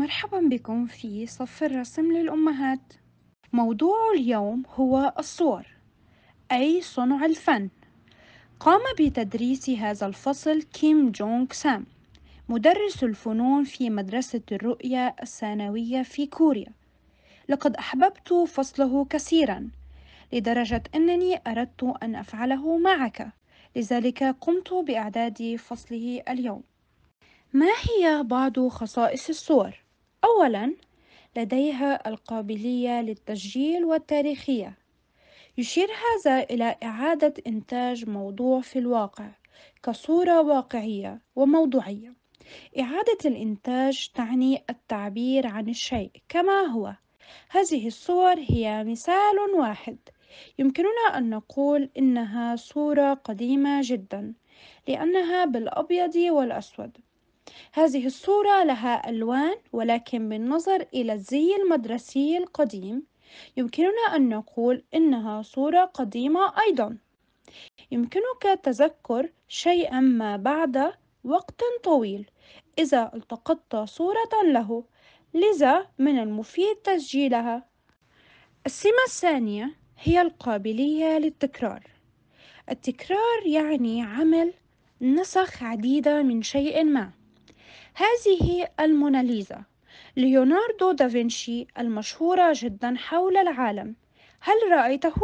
مرحبا بكم في صف الرسم للأمهات موضوع اليوم هو الصور أي صنع الفن قام بتدريس هذا الفصل كيم جونغ سام مدرس الفنون في مدرسة الرؤية الثانوية في كوريا لقد أحببت فصله كثيرا لدرجة أنني أردت أن أفعله معك لذلك قمت بإعداد فصله اليوم ما هي بعض خصائص الصور؟ أولا لديها القابلية للتسجيل والتاريخية يشير هذا إلى إعادة إنتاج موضوع في الواقع كصورة واقعية وموضوعية إعادة الإنتاج تعني التعبير عن الشيء كما هو هذه الصور هي مثال واحد يمكننا أن نقول إنها صورة قديمة جدا لأنها بالأبيض والأسود هذه الصورة لها ألوان ولكن بالنظر إلى الزي المدرسي القديم يمكننا أن نقول إنها صورة قديمة أيضا يمكنك تذكر شيئا ما بعد وقت طويل إذا التقطت صورة له لذا من المفيد تسجيلها السمة الثانية هي القابلية للتكرار التكرار يعني عمل نسخ عديدة من شيء ما هذه الموناليزا ليوناردو دافنشي المشهورة جدا حول العالم هل رأيته؟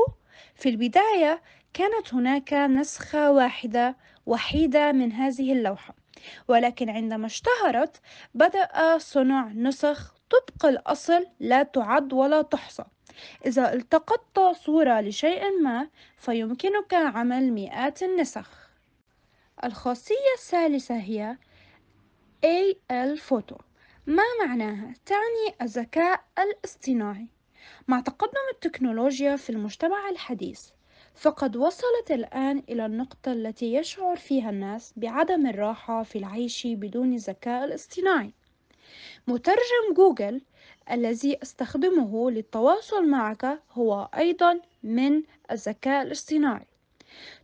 في البداية كانت هناك نسخة واحدة وحيدة من هذه اللوحة ولكن عندما اشتهرت بدأ صنع نسخ طبق الأصل لا تعد ولا تحصى إذا التقطت صورة لشيء ما فيمكنك عمل مئات النسخ الخاصية الثالثة هي AL Photo ما معناها تعني الذكاء الاصطناعي مع تقدم التكنولوجيا في المجتمع الحديث فقد وصلت الآن إلى النقطة التي يشعر فيها الناس بعدم الراحة في العيش بدون الذكاء الاصطناعي مترجم جوجل الذي استخدمه للتواصل معك هو أيضا من الذكاء الاصطناعي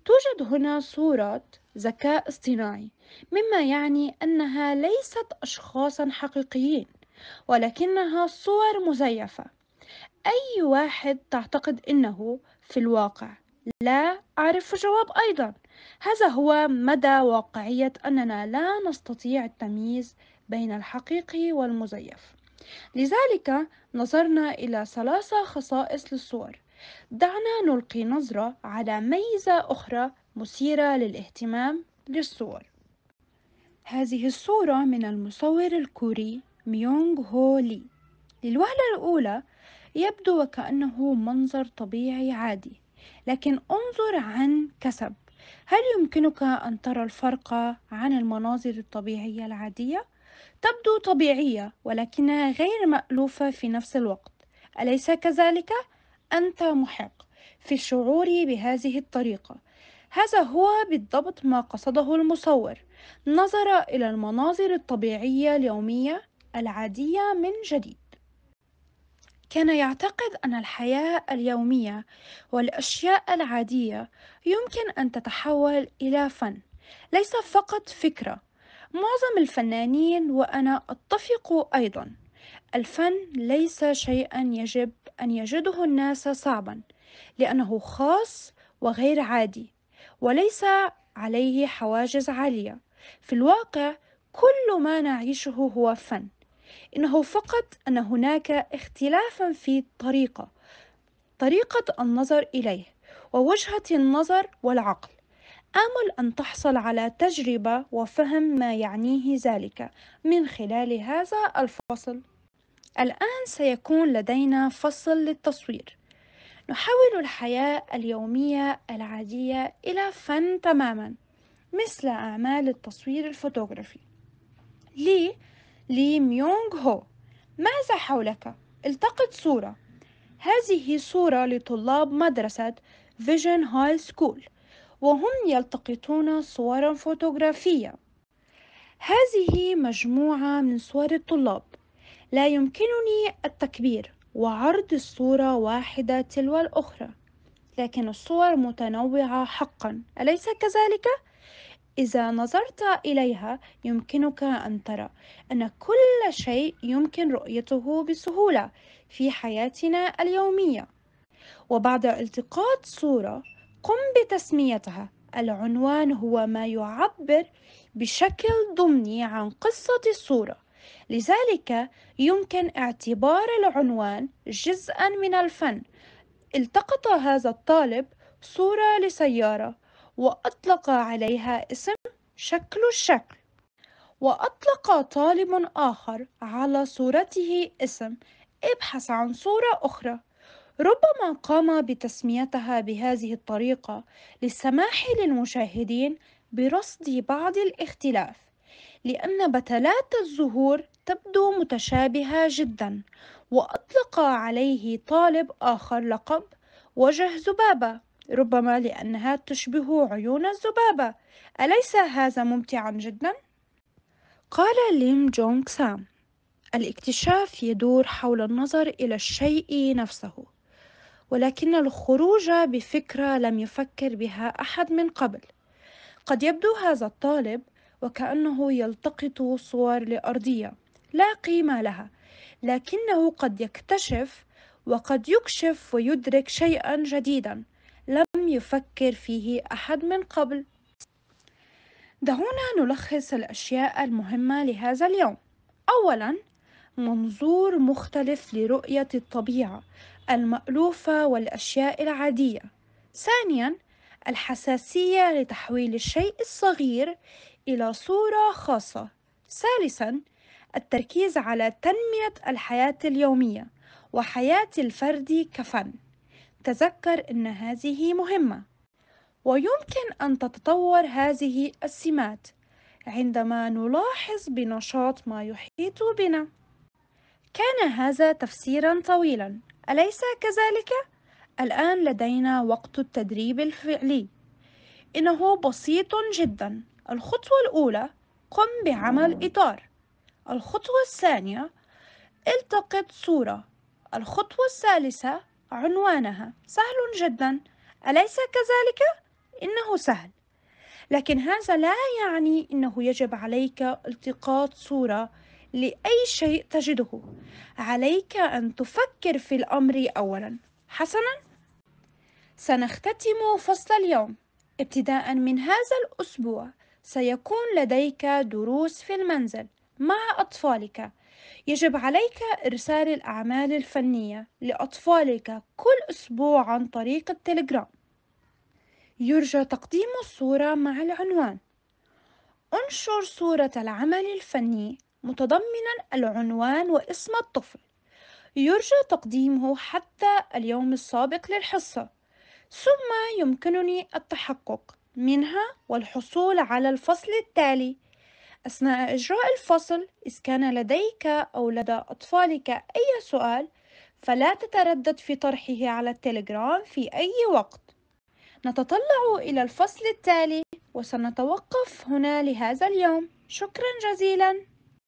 توجد هنا صورة ذكاء اصطناعي مما يعني أنها ليست أشخاصا حقيقيين ولكنها صور مزيفة أي واحد تعتقد أنه في الواقع لا أعرف الجواب أيضا هذا هو مدى واقعية أننا لا نستطيع التمييز بين الحقيقي والمزيف لذلك نظرنا إلى ثلاثة خصائص للصور دعنا نلقي نظرة على ميزة أخرى مثيرة للاهتمام للصور هذه الصورة من المصور الكوري ميونغ هو لي للوهلة الأولى يبدو وكأنه منظر طبيعي عادي لكن انظر عن كسب هل يمكنك أن ترى الفرق عن المناظر الطبيعية العادية؟ تبدو طبيعية ولكنها غير مألوفة في نفس الوقت أليس كذلك؟ أنت محق في الشعور بهذه الطريقة هذا هو بالضبط ما قصده المصور نظر إلى المناظر الطبيعية اليومية العادية من جديد كان يعتقد أن الحياة اليومية والأشياء العادية يمكن أن تتحول إلى فن ليس فقط فكرة معظم الفنانين وأنا أتفق أيضا الفن ليس شيئا يجب أن يجده الناس صعبا لأنه خاص وغير عادي وليس عليه حواجز عالية في الواقع كل ما نعيشه هو فن إنه فقط أن هناك اختلافا في الطريقة طريقة النظر إليه ووجهة النظر والعقل آمل أن تحصل على تجربة وفهم ما يعنيه ذلك من خلال هذا الفصل الآن سيكون لدينا فصل للتصوير نحول الحياة اليومية العادية إلى فن تماما مثل أعمال التصوير الفوتوغرافي لي لي ميونغ هو ماذا حولك؟ التقط صورة هذه صورة لطلاب مدرسة فيجن هاي سكول وهم يلتقطون صورا فوتوغرافية هذه مجموعة من صور الطلاب لا يمكنني التكبير وعرض الصورة واحدة تلو الأخرى لكن الصور متنوعة حقا أليس كذلك؟ إذا نظرت إليها يمكنك أن ترى أن كل شيء يمكن رؤيته بسهولة في حياتنا اليومية وبعد التقاط صورة قم بتسميتها العنوان هو ما يعبر بشكل ضمني عن قصة الصورة لذلك يمكن اعتبار العنوان جزءا من الفن التقط هذا الطالب صورة لسيارة وأطلق عليها اسم شكل الشكل وأطلق طالب آخر على صورته اسم ابحث عن صورة أخرى ربما قام بتسميتها بهذه الطريقة للسماح للمشاهدين برصد بعض الاختلاف لأن بتلات الزهور تبدو متشابهة جدا وأطلق عليه طالب آخر لقب وجه زبابة ربما لأنها تشبه عيون الذبابة أليس هذا ممتعا جدا؟ قال ليم جونغ سام الاكتشاف يدور حول النظر إلى الشيء نفسه ولكن الخروج بفكرة لم يفكر بها أحد من قبل قد يبدو هذا الطالب وكأنه يلتقط صور لأرضية لا قيمة لها لكنه قد يكتشف وقد يكشف ويدرك شيئا جديدا لم يفكر فيه أحد من قبل دعونا نلخص الأشياء المهمة لهذا اليوم أولا منظور مختلف لرؤية الطبيعة المألوفة والأشياء العادية ثانيا الحساسية لتحويل الشيء الصغير إلى صورة خاصة ثالثا التركيز على تنمية الحياة اليومية وحياة الفرد كفن تذكر أن هذه مهمة ويمكن أن تتطور هذه السمات عندما نلاحظ بنشاط ما يحيط بنا كان هذا تفسيرا طويلا أليس كذلك؟ الآن لدينا وقت التدريب الفعلي إنه بسيط جدا الخطوة الأولى قم بعمل آه. إطار الخطوة الثانية التقط صورة الخطوة الثالثة عنوانها سهل جدا أليس كذلك؟ إنه سهل لكن هذا لا يعني أنه يجب عليك التقاط صورة لأي شيء تجده عليك أن تفكر في الأمر أولا حسنا سنختتم فصل اليوم ابتداء من هذا الأسبوع سيكون لديك دروس في المنزل مع أطفالك يجب عليك إرسال الأعمال الفنية لأطفالك كل أسبوع عن طريق التليجرام يرجى تقديم الصورة مع العنوان انشر صورة العمل الفني متضمنا العنوان واسم الطفل يرجى تقديمه حتى اليوم السابق للحصة ثم يمكنني التحقق منها والحصول على الفصل التالي أثناء إجراء الفصل إذ كان لديك أو لدى أطفالك أي سؤال فلا تتردد في طرحه على التليجرام في أي وقت نتطلع إلى الفصل التالي وسنتوقف هنا لهذا اليوم شكرا جزيلا